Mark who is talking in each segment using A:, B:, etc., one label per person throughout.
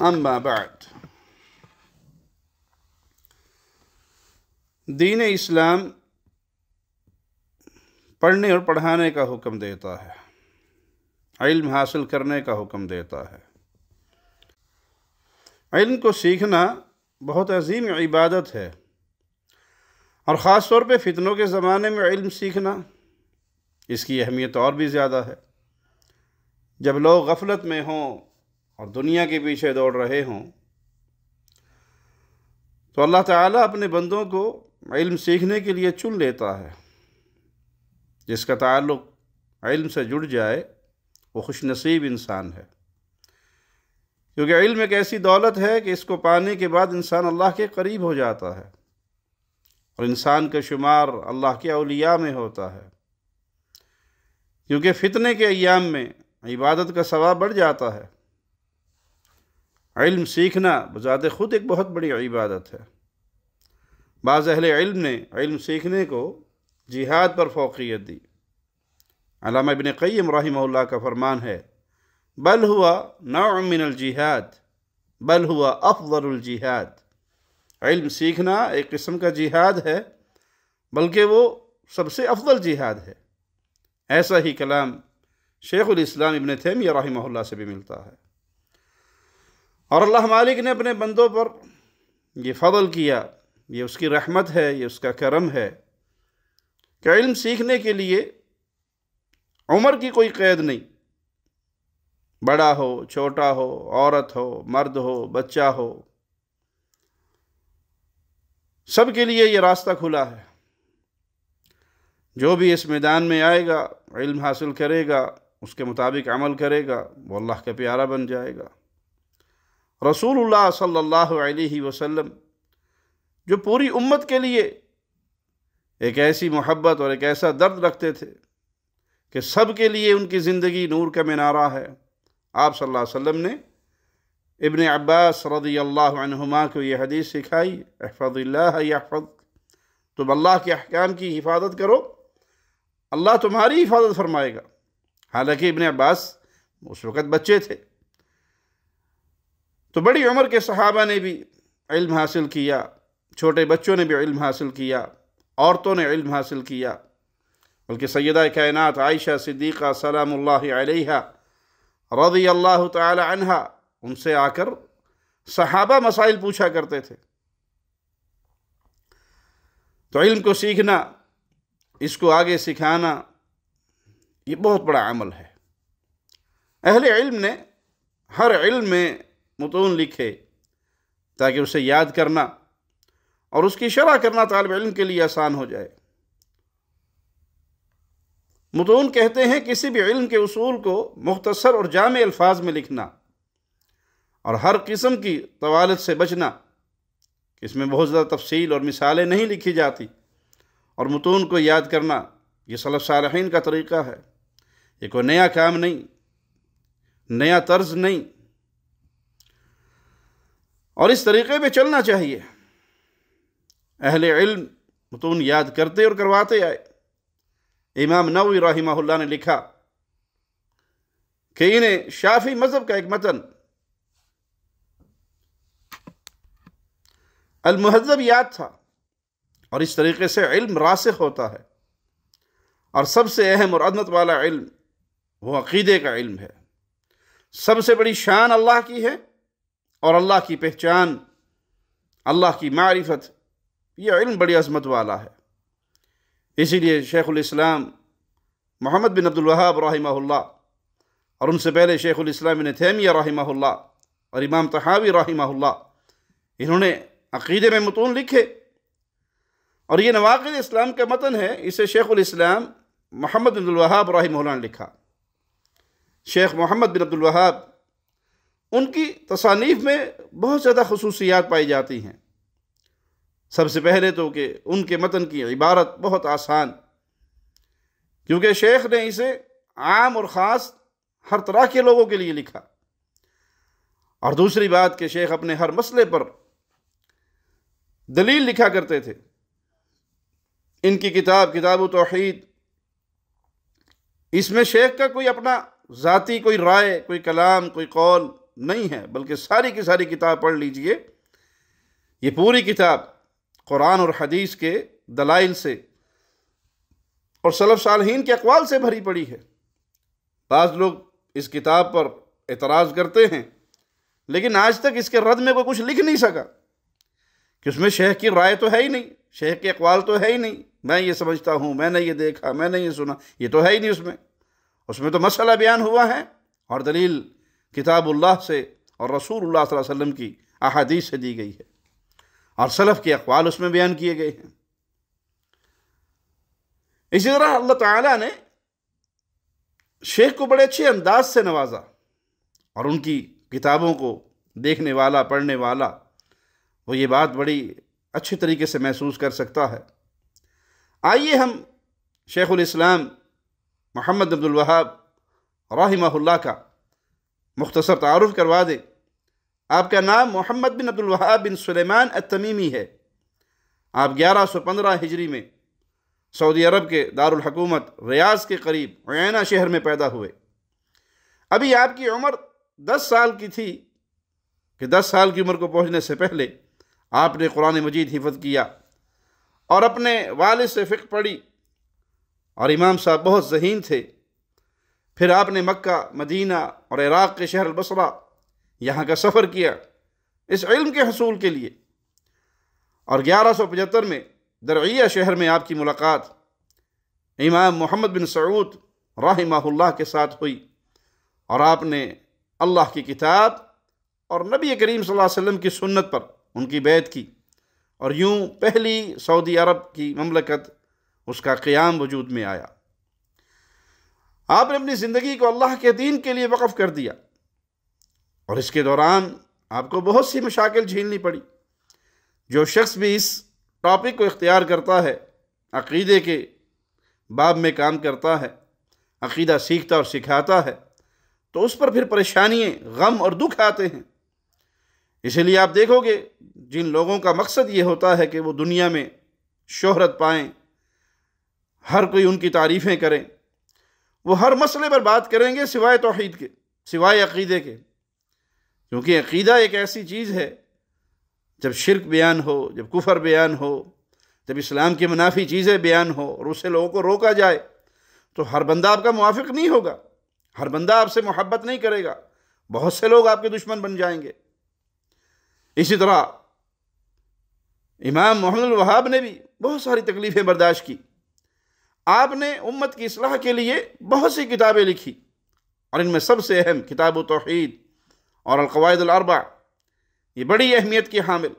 A: بعد دین اسلام پڑھنے اور پڑھانے کا حکم دیتا ہے علم حاصل کرنے کا حکم دیتا ہے علم کو سیکھنا بہت عظیم عبادت ہے اور خاص طور پہ فتنوں کے زمانے میں علم سیکھنا اس کی اہمیت اور بھی زیادہ ہے جب لوگ غفلت میں ہوں اور دنیا کے پیچھے دوڑ رہے ہوں تو اللہ تعالیٰ اپنے بندوں کو علم سیکھنے کے لیے چن لیتا ہے جس کا تعلق علم سے جڑ جائے وہ خوش نصیب انسان ہے کیونکہ علم ایک ایسی دولت ہے کہ اس کو پانے کے بعد انسان اللہ کے قریب ہو جاتا ہے اور انسان کا شمار اللہ کے اولیاء میں ہوتا ہے کیونکہ فتنے کے ایام میں عبادت کا ثواب بڑھ جاتا ہے علم سیکھنا بذات خود ایک بہت بڑی عبادت ہے بعض اہل علم نے علم سیکھنے کو جہاد پر فوقیت دی علامہ ابن قیم رحمہ اللہ کا فرمان ہے بل ہوا نوع من الجہاد بل ہوا افضل الجہاد علم سیکھنا ایک قسم کا جہاد ہے بلکہ وہ سب سے افضل جہاد ہے ایسا ہی کلام شیخ الاسلام ابن تیمیہ یا اللہ سے بھی ملتا ہے اور اللہ مالک نے اپنے بندوں پر یہ فضل کیا یہ اس کی رحمت ہے یہ اس کا کرم ہے کہ علم سیکھنے کے لیے عمر کی کوئی قید نہیں بڑا ہو چھوٹا ہو عورت ہو مرد ہو بچہ ہو سب کے لیے یہ راستہ کھلا ہے جو بھی اس میدان میں آئے گا علم حاصل کرے گا اس کے مطابق عمل کرے گا وہ اللہ کا پیارا بن جائے گا رسول اللہ صلی اللہ علیہ وسلم جو پوری امت کے لیے ایک ایسی محبت اور ایک ایسا درد رکھتے تھے کہ سب کے لیے ان کی زندگی نور کا منارہ ہے آپ صلی اللہ علیہ وسلم نے ابن عباس رضی اللہ عنہما کو یہ حدیث سکھائی احفظ اللہ یحفظ تم اللہ کے احکام کی حفاظت کرو اللہ تمہاری حفاظت فرمائے گا حالانکہ ابن عباس اس وقت بچے تھے تو بڑی عمر کے صحابہ نے بھی علم حاصل کیا چھوٹے بچوں نے بھی علم حاصل کیا عورتوں نے علم حاصل کیا بلکہ سیدہ کائنات عائشہ صدیقہ سلام اللہ علیہ رضی اللہ تعالی عنہ ان سے آ کر صحابہ مسائل پوچھا کرتے تھے تو علم کو سیکھنا اس کو آگے سکھانا یہ بہت بڑا عمل ہے اہل علم نے ہر علم میں متون لکھے تاکہ اسے یاد کرنا اور اس کی شرح کرنا طالب علم کے لیے آسان ہو جائے متون کہتے ہیں کسی بھی علم کے اصول کو مختصر اور جامع الفاظ میں لکھنا اور ہر قسم کی طوالت سے بچنا اس میں بہت زیادہ تفصیل اور مثالیں نہیں لکھی جاتی اور متون کو یاد کرنا یہ صلف صالحین کا طریقہ ہے یہ کوئی نیا کام نہیں نیا طرز نہیں اور اس طریقے پہ چلنا چاہیے اہل علم متون یاد کرتے اور کرواتے آئے امام نوی رحمہ اللہ نے لکھا کہ انہیں شافی مذہب کا ایک متن المہذب یاد تھا اور اس طریقے سے علم راسخ ہوتا ہے اور سب سے اہم اور عدمت والا علم وہ عقیدے کا علم ہے سب سے بڑی شان اللہ کی ہے اور اللہ کی پہچان اللہ کی معرفت یہ علم بڑی عظمت والا ہے اسی لیے شیخ الاسلام محمد بن عبدالوہاب رحمہ اللہ اور ان سے پہلے شیخ الاسلام بن تیمیہ رحمہ اللہ اور امام تحاوی رحمہ اللہ انہوں نے عقیدے میں متون لکھے اور یہ نواقل اسلام کا مطن ہے اسے شیخ الاسلام محمد بن عبدالوہاب رحمہ اللہ نے لکھا شیخ محمد بن عبد ان کی تصانیف میں بہت زیادہ خصوصیات پائی جاتی ہیں سب سے پہلے تو کہ ان کے متن کی عبارت بہت آسان کیونکہ شیخ نے اسے عام اور خاص ہر طرح کے لوگوں کے لیے لکھا اور دوسری بات کہ شیخ اپنے ہر مسئلے پر دلیل لکھا کرتے تھے ان کی کتاب کتاب و توحید اس میں شیخ کا کوئی اپنا ذاتی کوئی رائے کوئی کلام کوئی قول نہیں ہے بلکہ ساری کی ساری کتاب پڑھ لیجئے یہ پوری کتاب قرآن اور حدیث کے دلائل سے اور صلف صالحین کے اقوال سے بھری پڑی ہے بعض لوگ اس کتاب پر اعتراض کرتے ہیں لیکن آج تک اس کے رد میں کوئی کچھ لکھ نہیں سکا کہ اس میں شیخ کی رائے تو ہے ہی نہیں شیخ کے اقوال تو ہے ہی نہیں میں یہ سمجھتا ہوں میں نے یہ دیکھا میں نے یہ سنا یہ تو ہے ہی نہیں اس میں اس میں تو مسئلہ بیان ہوا ہے اور دلیل کتاب اللہ سے اور رسول اللہ صلی اللہ علیہ وسلم کی احادیث سے دی گئی ہے اور صلف کے اقوال اس میں بیان کیے گئے ہیں اسی طرح اللہ تعالیٰ نے شیخ کو بڑے اچھے انداز سے نوازا اور ان کی کتابوں کو دیکھنے والا پڑھنے والا وہ یہ بات بڑی اچھے طریقے سے محسوس کر سکتا ہے آئیے ہم شیخ الاسلام محمد عبدالوہاب رحمہ اللہ کا مختصر تعارف کروا دے آپ کا نام محمد بن عبدالوحاب بن سلیمان التمیمی ہے آپ گیارہ سو پندرہ ہجری میں سعودی عرب کے دارالحکومت ریاض کے قریب عینہ شہر میں پیدا ہوئے ابھی آپ کی عمر دس سال کی تھی کہ دس سال کی عمر کو پہنچنے سے پہلے آپ نے قرآن مجید حفظ کیا اور اپنے والد سے فقہ پڑی اور امام صاحب بہت ذہین تھے پھر آپ نے مکہ مدینہ اور عراق کے شہر البصرہ یہاں کا سفر کیا اس علم کے حصول کے لیے اور گیارہ سو پچہتر میں درعیہ شہر میں آپ کی ملاقات امام محمد بن سعود رحمہ اللہ کے ساتھ ہوئی اور آپ نے اللہ کی کتاب اور نبی کریم صلی اللہ علیہ وسلم کی سنت پر ان کی بیت کی اور یوں پہلی سعودی عرب کی مملکت اس کا قیام وجود میں آیا آپ نے اپنی زندگی کو اللہ کے دین کے لیے وقف کر دیا اور اس کے دوران آپ کو بہت سی مشاکل جھیلنی پڑی جو شخص بھی اس ٹاپک کو اختیار کرتا ہے عقیدے کے باب میں کام کرتا ہے عقیدہ سیکھتا اور سکھاتا ہے تو اس پر پھر پریشانیاں غم اور دکھ آتے ہیں اسی لیے آپ دیکھو گے جن لوگوں کا مقصد یہ ہوتا ہے کہ وہ دنیا میں شہرت پائیں ہر کوئی ان کی تعریفیں کریں وہ ہر مسئلے پر بات کریں گے سوائے توحید کے سوائے عقیدے کے کیونکہ عقیدہ ایک ایسی چیز ہے جب شرک بیان ہو جب کفر بیان ہو جب اسلام کی منافی چیزیں بیان ہو اور اسے لوگوں کو روکا جائے تو ہر بندہ آپ کا موافق نہیں ہوگا ہر بندہ آپ سے محبت نہیں کرے گا بہت سے لوگ آپ کے دشمن بن جائیں گے اسی طرح امام محمد الوہاب نے بھی بہت ساری تکلیفیں برداشت کی آپ نے امت کی اصلاح کے لیے بہت سی کتابیں لکھی اور ان میں سب سے اہم کتاب و توحید اور القواعد الاربع یہ بڑی اہمیت کی حامل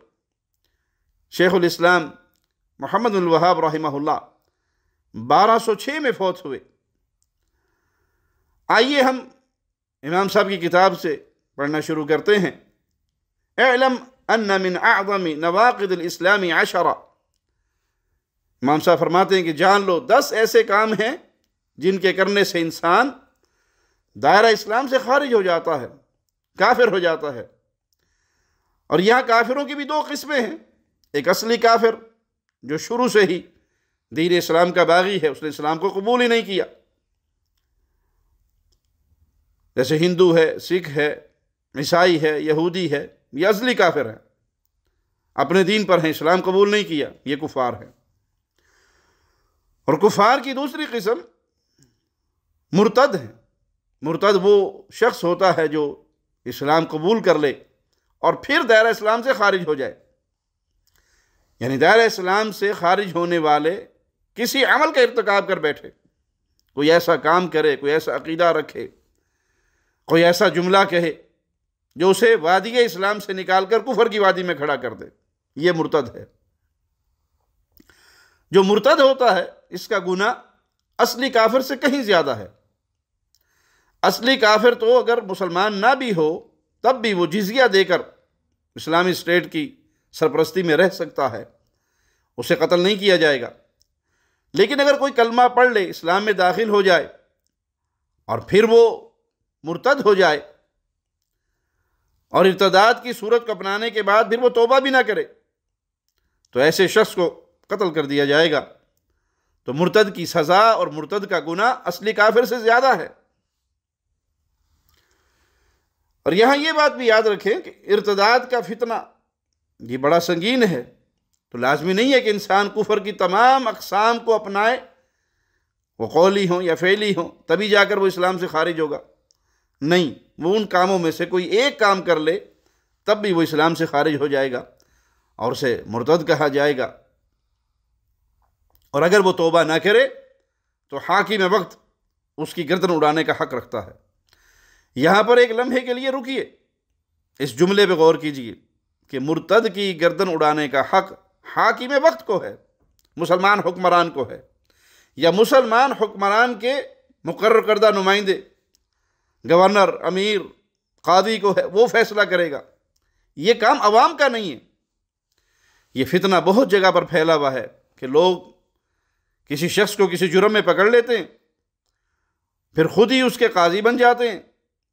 A: شیخ الاسلام محمد الوہاب رحمہ اللہ بارہ سو چھ میں فوت ہوئے آئیے ہم امام صاحب کی کتاب سے پڑھنا شروع کرتے ہیں اعلم ان من اعظم نواقد الاسلام عشرہ امام صاحب فرماتے ہیں کہ جان لو دس ایسے کام ہیں جن کے کرنے سے انسان دائرہ اسلام سے خارج ہو جاتا ہے کافر ہو جاتا ہے اور یہاں کافروں کی بھی دو قسمیں ہیں ایک اصلی کافر جو شروع سے ہی دین اسلام کا باغی ہے اس نے اسلام کو قبول ہی نہیں کیا جیسے ہندو ہے سکھ ہے عیسائی ہے یہودی ہے یہ اصلی کافر ہیں اپنے دین پر ہیں اسلام قبول نہیں کیا یہ کفار ہیں اور کفار کی دوسری قسم مرتد ہیں مرتد وہ شخص ہوتا ہے جو اسلام قبول کر لے اور پھر دائرہ اسلام سے خارج ہو جائے یعنی دائرہ اسلام سے خارج ہونے والے کسی عمل کا ارتکاب کر بیٹھے کوئی ایسا کام کرے کوئی ایسا عقیدہ رکھے کوئی ایسا جملہ کہے جو اسے وادی اسلام سے نکال کر کفر کی وادی میں کھڑا کر دے یہ مرتد ہے جو مرتد ہوتا ہے اس کا گناہ اصلی کافر سے کہیں زیادہ ہے اصلی کافر تو اگر مسلمان نہ بھی ہو تب بھی وہ جزیہ دے کر اسلامی اسٹیٹ کی سرپرستی میں رہ سکتا ہے اسے قتل نہیں کیا جائے گا لیکن اگر کوئی کلمہ پڑھ لے اسلام میں داخل ہو جائے اور پھر وہ مرتد ہو جائے اور ارتداد کی صورت کو اپنانے کے بعد پھر وہ توبہ بھی نہ کرے تو ایسے شخص کو قتل کر دیا جائے گا تو مرتد کی سزا اور مرتد کا گناہ اصلی کافر سے زیادہ ہے اور یہاں یہ بات بھی یاد رکھیں کہ ارتداد کا فتنہ یہ بڑا سنگین ہے تو لازمی نہیں ہے کہ انسان کفر کی تمام اقسام کو اپنائے وہ قولی ہوں یا فعلی ہوں تبھی جا کر وہ اسلام سے خارج ہوگا نہیں وہ ان کاموں میں سے کوئی ایک کام کر لے تب بھی وہ اسلام سے خارج ہو جائے گا اور اسے مرتد کہا جائے گا اور اگر وہ توبہ نہ کرے تو حاکم وقت اس کی گردن اڑانے کا حق رکھتا ہے یہاں پر ایک لمحے کے لیے رکیے اس جملے پہ غور کیجیے کہ مرتد کی گردن اڑانے کا حق حاکی میں وقت کو ہے مسلمان حکمران کو ہے یا مسلمان حکمران کے مقرر کردہ نمائندے گورنر امیر قاضی کو ہے وہ فیصلہ کرے گا یہ کام عوام کا نہیں ہے یہ فتنہ بہت جگہ پر پھیلا ہوا ہے کہ لوگ کسی شخص کو کسی جرم میں پکڑ لیتے ہیں پھر خود ہی اس کے قاضی بن جاتے ہیں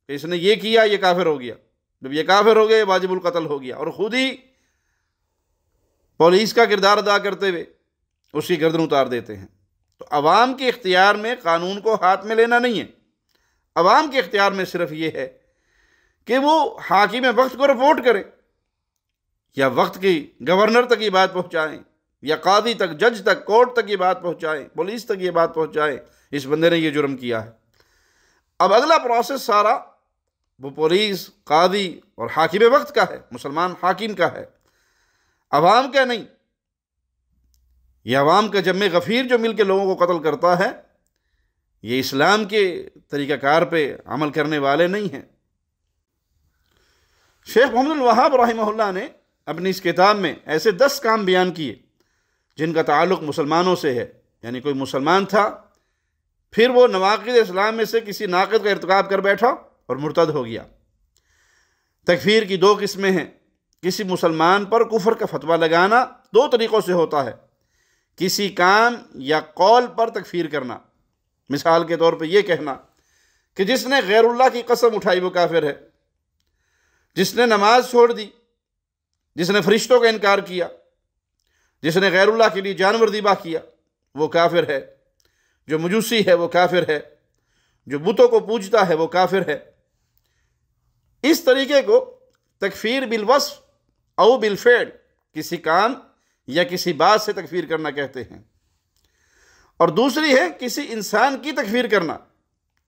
A: کہ اس نے یہ کیا یہ کافر ہو گیا جب یہ کافر ہو گیا یہ واجب القتل ہو گیا اور خود ہی پولیس کا کردار ادا کرتے ہوئے اس کی گردن اتار دیتے ہیں تو عوام کے اختیار میں قانون کو ہاتھ میں لینا نہیں ہے عوام کے اختیار میں صرف یہ ہے کہ وہ حاکم وقت کو رپورٹ کریں یا وقت کی گورنر تک یہ بات پہنچائیں یا قاضی تک جج تک کورٹ تک یہ بات پہنچائیں پولیس تک یہ بات پہنچائیں اس بندے نے یہ جرم کیا ہے اب اگلا پروسیس سارا وہ پولیس قاضی اور حاکم وقت کا ہے مسلمان حاکم کا ہے عوام کا نہیں یہ عوام کا جمع غفیر جو مل کے لوگوں کو قتل کرتا ہے یہ اسلام کے طریقہ کار پہ عمل کرنے والے نہیں ہیں شیخ محمد الوہاب رحمہ اللہ نے اپنی اس کتاب میں ایسے دس کام بیان کیے جن کا تعلق مسلمانوں سے ہے یعنی کوئی مسلمان تھا پھر وہ نواقد اسلام میں سے کسی ناقد کا ارتکاب کر بیٹھا اور مرتد ہو گیا تکفیر کی دو قسمیں ہیں کسی مسلمان پر کفر کا فتویٰ لگانا دو طریقوں سے ہوتا ہے کسی کام یا قول پر تکفیر کرنا مثال کے طور پہ یہ کہنا کہ جس نے غیر اللہ کی قسم اٹھائی وہ کافر ہے جس نے نماز چھوڑ دی جس نے فرشتوں کا انکار کیا جس نے غیر اللہ کے لیے جانور دیبا کیا وہ کافر ہے جو مجوسی ہے وہ کافر ہے جو بتوں کو پوجتا ہے وہ کافر ہے اس طریقے کو تکفیر بالوصف او بالفیڑ کسی کام یا کسی بات سے تکفیر کرنا کہتے ہیں اور دوسری ہے کسی انسان کی تکفیر کرنا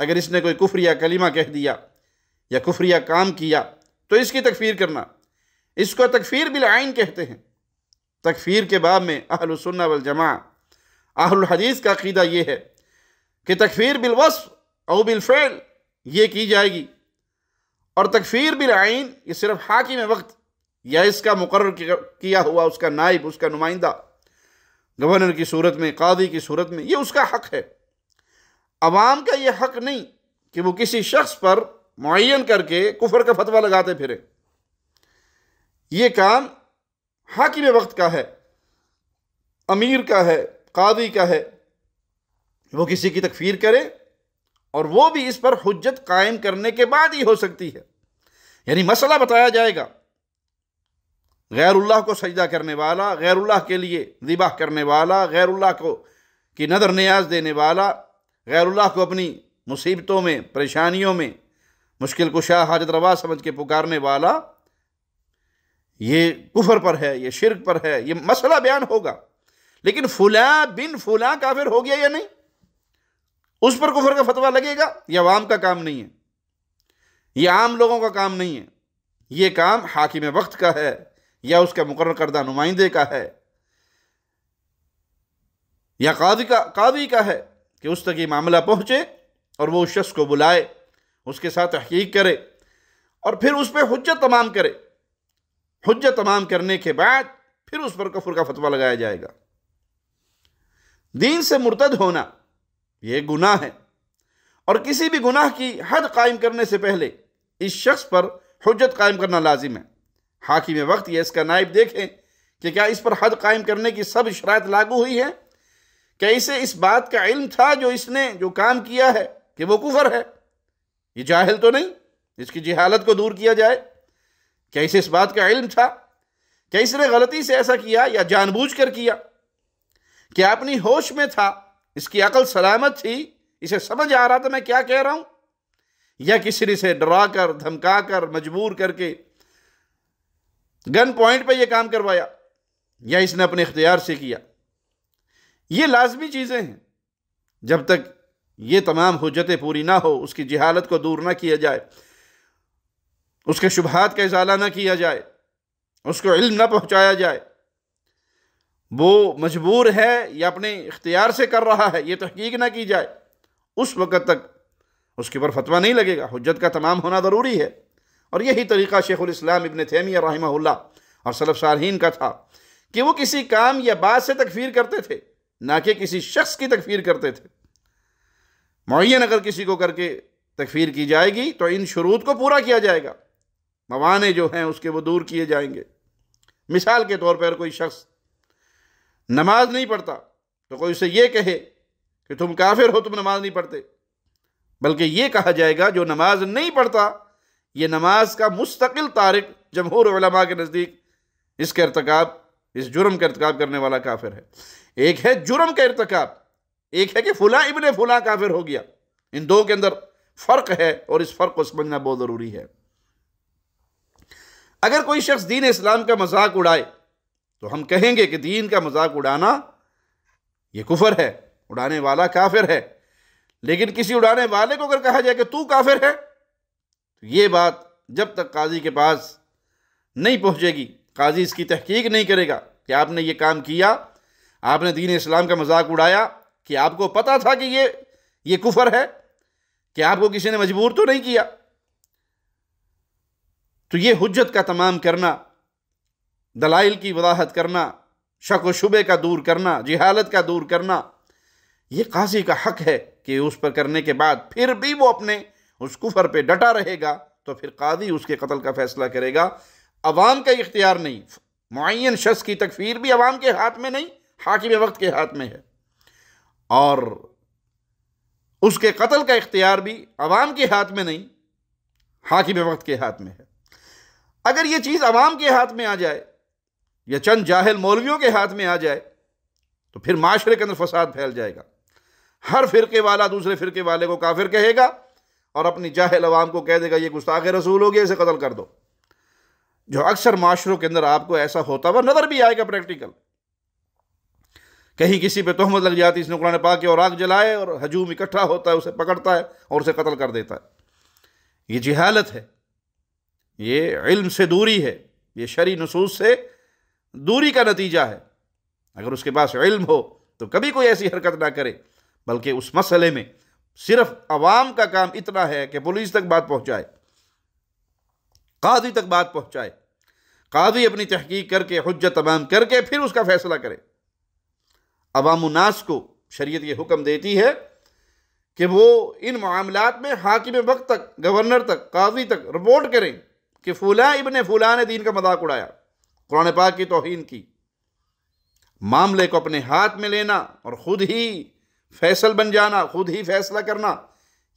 A: اگر اس نے کوئی کفر یا کلمہ کہہ دیا یا کفر یا کام کیا تو اس کی تکفیر کرنا اس کو تکفیر بالعین کہتے ہیں تکفیر کے باب میں اہل السنہ والجماع اہل الحدیث کا عقیدہ یہ ہے کہ تکفیر بالوصف او بالفعل یہ کی جائے گی اور تکفیر بالعین یہ صرف حاکم وقت یا اس کا مقرر کیا ہوا اس کا نائب اس کا نمائندہ گورنر کی صورت میں قاضی کی صورت میں یہ اس کا حق ہے عوام کا یہ حق نہیں کہ وہ کسی شخص پر معین کر کے کفر کا فتویٰ لگاتے پھرے یہ کام حاکم وقت کا ہے امیر کا ہے قاضی کا ہے وہ کسی کی تکفیر کرے اور وہ بھی اس پر حجت قائم کرنے کے بعد ہی ہو سکتی ہے یعنی مسئلہ بتایا جائے گا غیر اللہ کو سجدہ کرنے والا غیر اللہ کے لیے ذبح کرنے والا غیر اللہ کو کی نظر نیاز دینے والا غیر اللہ کو اپنی مصیبتوں میں پریشانیوں میں مشکل کشا حاجت روا سمجھ کے پکارنے والا یہ کفر پر ہے یہ شرک پر ہے یہ مسئلہ بیان ہوگا لیکن فلاں بن فلاں کافر ہو گیا یا نہیں اس پر کفر کا فتویٰ لگے گا یہ عوام کا کام نہیں ہے یہ عام لوگوں کا کام نہیں ہے یہ کام حاکم وقت کا ہے یا اس کا مقرر کردہ نمائندے کا ہے یا قاضی کا ہے کہ اس تک یہ معاملہ پہنچے اور وہ اس شخص کو بلائے اس کے ساتھ تحقیق کرے اور پھر اس پہ حجت تمام کرے حجہ تمام کرنے کے بعد پھر اس پر کفر کا فتویٰ لگایا جائے گا دین سے مرتد ہونا یہ گناہ ہے اور کسی بھی گناہ کی حد قائم کرنے سے پہلے اس شخص پر حجت قائم کرنا لازم ہے حاکم وقت یہ اس کا نائب دیکھیں کہ کیا اس پر حد قائم کرنے کی سب شرائط لاگو ہوئی ہے کہ اسے اس بات کا علم تھا جو اس نے جو کام کیا ہے کہ وہ کفر ہے یہ جاہل تو نہیں اس کی جہالت کو دور کیا جائے کیا اسے اس بات کا علم تھا کیا اس نے غلطی سے ایسا کیا یا جان بوجھ کر کیا کیا اپنی ہوش میں تھا اس کی عقل سلامت تھی اسے سمجھ آ رہا تھا میں کیا کہہ رہا ہوں یا کسی نے اسے ڈرا کر دھمکا کر مجبور کر کے گن پوائنٹ پہ یہ کام کروایا یا اس نے اپنے اختیار سے کیا یہ لازمی چیزیں ہیں جب تک یہ تمام حجتیں پوری نہ ہو اس کی جہالت کو دور نہ کیا جائے اس کے شبہات کا ازالہ نہ کیا جائے اس کو علم نہ پہنچایا جائے وہ مجبور ہے یا اپنے اختیار سے کر رہا ہے یہ تحقیق نہ کی جائے اس وقت تک اس کے اوپر فتویٰ نہیں لگے گا حجت کا تمام ہونا ضروری ہے اور یہی طریقہ شیخ الاسلام ابن تیمیہ رحمہ اللہ اور صلف صارحین کا تھا کہ وہ کسی کام یا بات سے تکفیر کرتے تھے نہ کہ کسی شخص کی تکفیر کرتے تھے معین اگر کسی کو کر کے تکفیر کی جائے گی تو ان شروط کو پورا کیا جائے گا موانے جو ہیں اس کے وہ دور کیے جائیں گے مثال کے طور پر کوئی شخص نماز نہیں پڑھتا تو کوئی اسے یہ کہے کہ تم کافر ہو تم نماز نہیں پڑھتے بلکہ یہ کہا جائے گا جو نماز نہیں پڑھتا یہ نماز کا مستقل تارک جمہور علماء کے نزدیک اس کے ارتکاب اس جرم کا ارتکاب کرنے والا کافر ہے ایک ہے جرم کا ارتکاب ایک ہے کہ فلاں ابن فلاں کافر ہو گیا ان دو کے اندر فرق ہے اور اس فرق کو سمجھنا بہت ضروری ہے اگر کوئی شخص دین اسلام کا مذاق اڑائے تو ہم کہیں گے کہ دین کا مذاق اڑانا یہ کفر ہے اڑانے والا کافر ہے لیکن کسی اڑانے والے کو اگر کہا جائے کہ تو کافر ہے تو یہ بات جب تک قاضی کے پاس نہیں پہنچے گی قاضی اس کی تحقیق نہیں کرے گا کہ آپ نے یہ کام کیا آپ نے دین اسلام کا مذاق اڑایا کہ آپ کو پتہ تھا کہ یہ یہ کفر ہے کہ آپ کو کسی نے مجبور تو نہیں کیا تو یہ حجت کا تمام کرنا دلائل کی وضاحت کرنا شک و شبے کا دور کرنا جہالت کا دور کرنا یہ قاضی کا حق ہے کہ اس پر کرنے کے بعد پھر بھی وہ اپنے اس کفر پہ ڈٹا رہے گا تو پھر قاضی اس کے قتل کا فیصلہ کرے گا عوام کا اختیار نہیں معین شخص کی تکفیر بھی عوام کے ہاتھ میں نہیں حاکم وقت کے ہاتھ میں ہے اور اس کے قتل کا اختیار بھی عوام کے ہاتھ میں نہیں حاکم وقت کے ہاتھ میں ہے اگر یہ چیز عوام کے ہاتھ میں آ جائے یا چند جاہل مولویوں کے ہاتھ میں آ جائے تو پھر معاشرے کے اندر فساد پھیل جائے گا ہر فرقے والا دوسرے فرقے والے کو کافر کہے گا اور اپنی جاہل عوام کو کہہ دے گا یہ گستاخ رسول ہو گیا اسے قتل کر دو جو اکثر معاشروں کے اندر آپ کو ایسا ہوتا ہوا نظر بھی آئے گا پریکٹیکل کہیں کسی پہ تہمت لگ جاتی اس نے قرآن کے اور آگ جلائے اور ہجوم اکٹھا ہوتا ہے اسے پکڑتا ہے اور اسے قتل کر دیتا ہے یہ جہالت ہے یہ علم سے دوری ہے یہ شرعی نصوص سے دوری کا نتیجہ ہے اگر اس کے پاس علم ہو تو کبھی کوئی ایسی حرکت نہ کرے بلکہ اس مسئلے میں صرف عوام کا کام اتنا ہے کہ پولیس تک بات پہنچائے قاضی تک بات پہنچائے قاضی اپنی تحقیق کر کے حجت تمام کر کے پھر اس کا فیصلہ کرے عوام الناس کو شریعت یہ حکم دیتی ہے کہ وہ ان معاملات میں حاکم وقت تک گورنر تک قاضی تک رپورٹ کریں کہ فلاں ابن نے دین کا مذاق اڑایا قرآن پاک کی توہین کی معاملے کو اپنے ہاتھ میں لینا اور خود ہی فیصل بن جانا خود ہی فیصلہ کرنا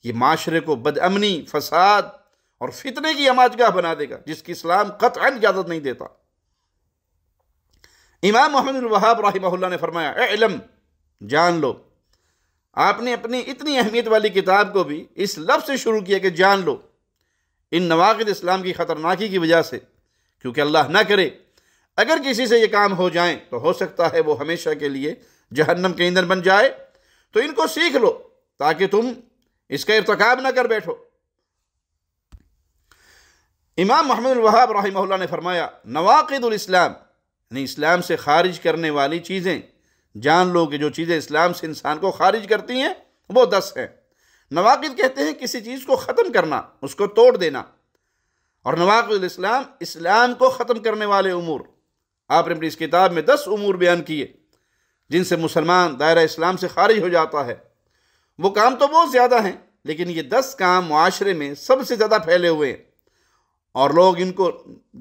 A: یہ معاشرے کو بد امنی فساد اور فتنے کی اماجگاہ بنا دے گا جس کی اسلام قطعا اجازت نہیں دیتا امام محمد الوہاب رحمہ اللہ نے فرمایا اے علم جان لو آپ نے اپنی اتنی اہمیت والی کتاب کو بھی اس لفظ سے شروع کیا کہ جان لو ان نواقد اسلام کی خطرناکی کی وجہ سے کیونکہ اللہ نہ کرے اگر کسی سے یہ کام ہو جائیں تو ہو سکتا ہے وہ ہمیشہ کے لیے جہنم کے اندر بن جائے تو ان کو سیکھ لو تاکہ تم اس کا ارتکاب نہ کر بیٹھو امام محمد الوہاب رحمہ اللہ نے فرمایا نواقد الاسلام یعنی اسلام سے خارج کرنے والی چیزیں جان لو کہ جو چیزیں اسلام سے انسان کو خارج کرتی ہیں وہ دس ہیں نواقد کہتے ہیں کسی چیز کو ختم کرنا اس کو توڑ دینا اور نواقد الاسلام اسلام کو ختم کرنے والے امور آپ نے اپنی اس کتاب میں دس امور بیان کیے جن سے مسلمان دائرہ اسلام سے خارج ہو جاتا ہے وہ کام تو بہت زیادہ ہیں لیکن یہ دس کام معاشرے میں سب سے زیادہ پھیلے ہوئے ہیں اور لوگ ان کو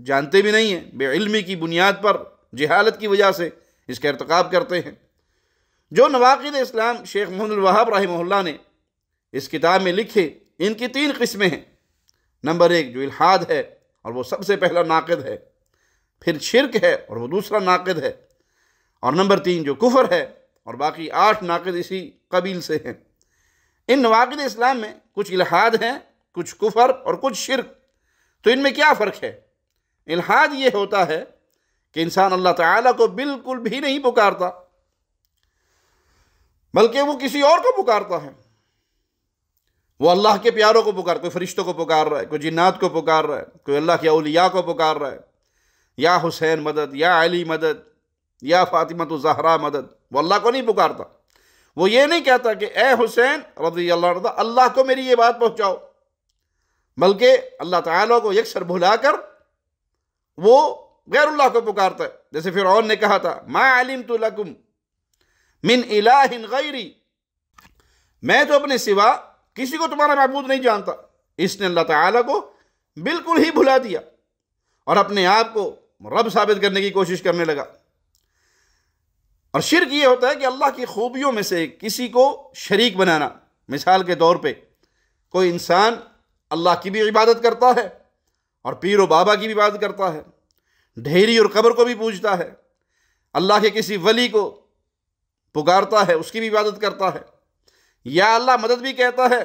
A: جانتے بھی نہیں ہیں بے علمی کی بنیاد پر جہالت کی وجہ سے اس کا ارتقاب کرتے ہیں جو نواقد اسلام شیخ محمد الوہاب رحمہ اللہ نے اس کتاب میں لکھے ان کی تین قسمیں ہیں نمبر ایک جو الحاد ہے اور وہ سب سے پہلا ناقد ہے پھر شرک ہے اور وہ دوسرا ناقد ہے اور نمبر تین جو کفر ہے اور باقی آٹھ ناقد اسی قبیل سے ہیں ان نواقد اسلام میں کچھ الحاد ہیں کچھ کفر اور کچھ شرک تو ان میں کیا فرق ہے الحاد یہ ہوتا ہے کہ انسان اللہ تعالیٰ کو بالکل بھی نہیں پکارتا بلکہ وہ کسی اور کو پکارتا ہے وہ اللہ کے پیاروں کو پکار کوئی فرشتوں کو پکار رہا ہے کوئی جنات کو پکار رہا ہے کوئی اللہ کی اولیاء کو پکار رہا ہے یا حسین مدد یا علی مدد یا فاطمہ تو زہرا مدد وہ اللہ کو نہیں پکارتا وہ یہ نہیں کہتا کہ اے حسین رضی اللہ عنہ اللہ کو میری یہ بات پہنچاؤ بلکہ اللہ تعالیٰ کو یکسر بھلا کر وہ غیر اللہ کو پکارتا ہے جیسے فرعون نے کہا تھا ما علیم تو لکم من الہ غیری میں تو اپنے سوا کسی کو تمہارا معبود نہیں جانتا اس نے اللہ تعالیٰ کو بالکل ہی بھلا دیا اور اپنے آپ کو رب ثابت کرنے کی کوشش کرنے لگا اور شرک یہ ہوتا ہے کہ اللہ کی خوبیوں میں سے کسی کو شریک بنانا مثال کے طور پہ کوئی انسان اللہ کی بھی عبادت کرتا ہے اور پیر و بابا کی بھی عبادت کرتا ہے ڈھیری اور قبر کو بھی پوجتا ہے اللہ کے کسی ولی کو پکارتا ہے اس کی بھی عبادت کرتا ہے یا اللہ مدد بھی کہتا ہے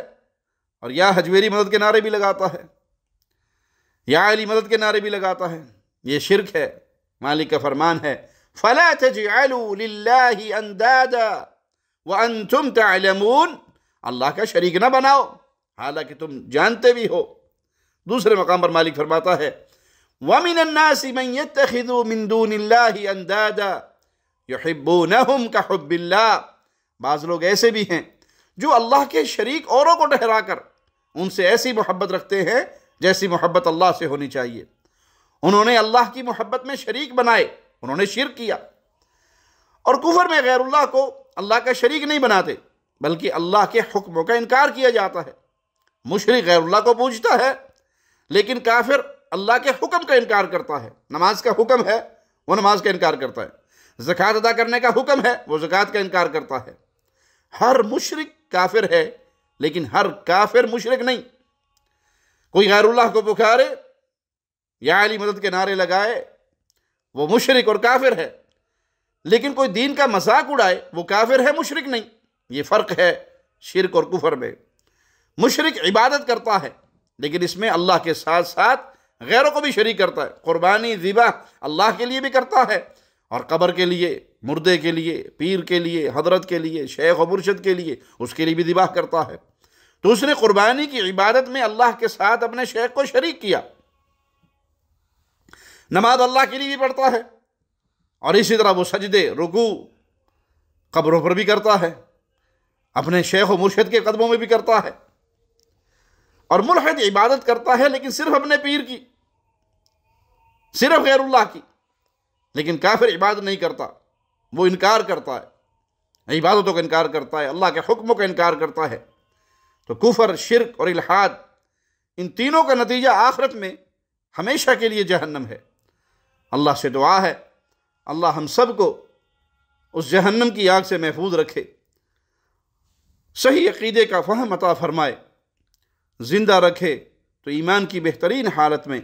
A: اور یا حجویری مدد کے نعرے بھی لگاتا ہے یا علی مدد کے نعرے بھی لگاتا ہے یہ شرک ہے مالک کا فرمان ہے فَلَا تَجْعَلُوا لِلَّهِ أَنْدَادًا وَأَنْتُمْ تَعْلَمُونَ اللہ کا شریک نہ بناؤ حالانکہ تم جانتے بھی ہو دوسرے مقام پر مالک فرماتا ہے وَمِنَ النَّاسِ مِن دُونِ اللَّهِ أَنْدَادًا يُحِبُّونَهُمْ كَحُبِّ اللَّهِ بعض لوگ ایسے بھی ہیں جو اللہ کے شریک اوروں کو ٹھہرا کر ان سے ایسی محبت رکھتے ہیں جیسی محبت اللہ سے ہونی چاہیے انہوں نے اللہ کی محبت میں شریک بنائے انہوں نے شرک کیا اور کفر میں غیر اللہ کو اللہ کا شریک نہیں بناتے بلکہ اللہ کے حکموں کا انکار کیا جاتا ہے مشرق غیر اللہ کو پوجتا ہے لیکن کافر اللہ کے حکم کا انکار کرتا ہے نماز کا حکم ہے وہ نماز کا انکار کرتا ہے زکوٰۃ ادا کرنے کا حکم ہے وہ زکاة کا انکار کرتا ہے ہر مشرق کافر ہے لیکن ہر کافر مشرق نہیں کوئی غیر اللہ کو پکارے یا علی مدد کے نعرے لگائے وہ مشرق اور کافر ہے لیکن کوئی دین کا مذاق اڑائے وہ کافر ہے مشرق نہیں یہ فرق ہے شرک اور کفر میں مشرق عبادت کرتا ہے لیکن اس میں اللہ کے ساتھ ساتھ غیروں کو بھی شریک کرتا ہے قربانی ذبح اللہ کے لیے بھی کرتا ہے اور قبر کے لیے مردے کے لیے پیر کے لیے حضرت کے لیے شیخ و مرشد کے لیے اس کے لیے بھی دباہ کرتا ہے تو اس نے قربانی کی عبادت میں اللہ کے ساتھ اپنے شیخ کو شریک کیا نماز اللہ کے لیے بھی پڑھتا ہے اور اسی طرح وہ سجدے رکو قبروں پر بھی کرتا ہے اپنے شیخ و مرشد کے قدموں میں بھی کرتا ہے اور مرحد عبادت کرتا ہے لیکن صرف اپنے پیر کی صرف غیر اللہ کی لیکن کافر عبادت نہیں کرتا وہ انکار کرتا ہے عبادتوں کا انکار کرتا ہے اللہ کے حکموں کا انکار کرتا ہے تو کفر شرک اور الحاد ان تینوں کا نتیجہ آخرت میں ہمیشہ کے لیے جہنم ہے اللہ سے دعا ہے اللہ ہم سب کو اس جہنم کی آگ سے محفوظ رکھے صحیح عقیدے کا فہم عطا فرمائے زندہ رکھے تو ایمان کی بہترین حالت میں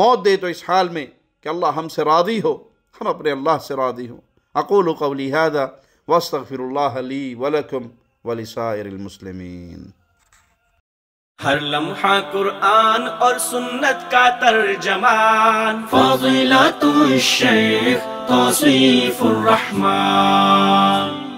A: موت دے تو اس حال میں کہ اللہ ہم سے راضی ہو ہم اپنے اللہ سے راضی ہوں أقول قولي هذا واستغفر الله لي ولكم ولسائر المسلمين هر لمحة قرآن اور سنت کا ترجمان فضلات الشيخ توصيف الرحمن